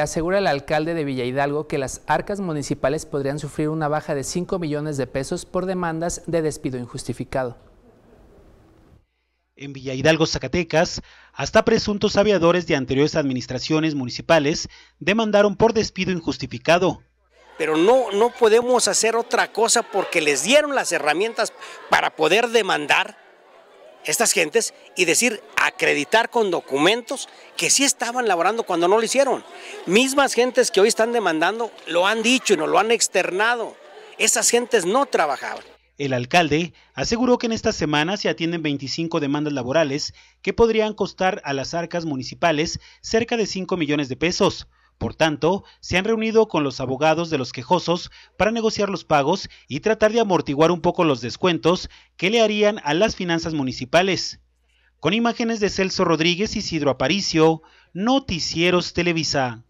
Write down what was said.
asegura el alcalde de Villa Hidalgo que las arcas municipales podrían sufrir una baja de 5 millones de pesos por demandas de despido injustificado. En Villa Hidalgo, Zacatecas, hasta presuntos aviadores de anteriores administraciones municipales demandaron por despido injustificado. Pero no, no podemos hacer otra cosa porque les dieron las herramientas para poder demandar estas gentes y decir, acreditar con documentos que sí estaban laborando cuando no lo hicieron mismas gentes que hoy están demandando lo han dicho y nos lo han externado. Esas gentes no trabajaban. El alcalde aseguró que en esta semana se atienden 25 demandas laborales que podrían costar a las arcas municipales cerca de 5 millones de pesos. Por tanto, se han reunido con los abogados de los quejosos para negociar los pagos y tratar de amortiguar un poco los descuentos que le harían a las finanzas municipales. Con imágenes de Celso Rodríguez y Isidro Aparicio, Noticieros Televisa.